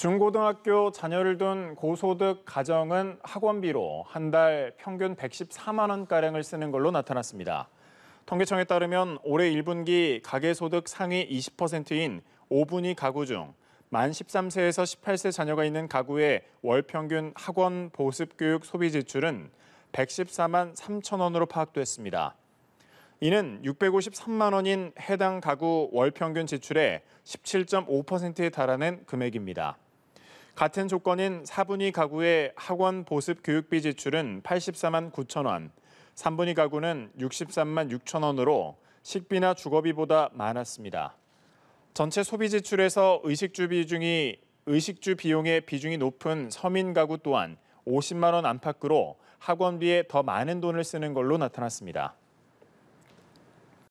중고등학교 자녀를 둔 고소득 가정은 학원비로 한 달 평균 114만 원가량을 쓰는 걸로 나타났습니다. 통계청에 따르면 올해 1분기 가계소득 상위 20%인 5분위 가구 중 만 13세에서 18세 자녀가 있는 가구의 월 평균 학원 보습 교육 소비 지출은 114만 3천 원으로 파악됐습니다. 이는 653만 원인 해당 가구 월 평균 지출의 17.5%에 달하는 금액입니다. 같은 조건인 4분위 가구의 학원 보습 교육비 지출은 84만 9천 원, 3분위 가구는 63만 6천 원으로 식비나 주거비보다 많았습니다. 전체 소비 지출에서 의식주 비중이 의식주 비용의 비중이 높은 서민 가구 또한 50만 원 안팎으로 학원비에 더 많은 돈을 쓰는 걸로 나타났습니다.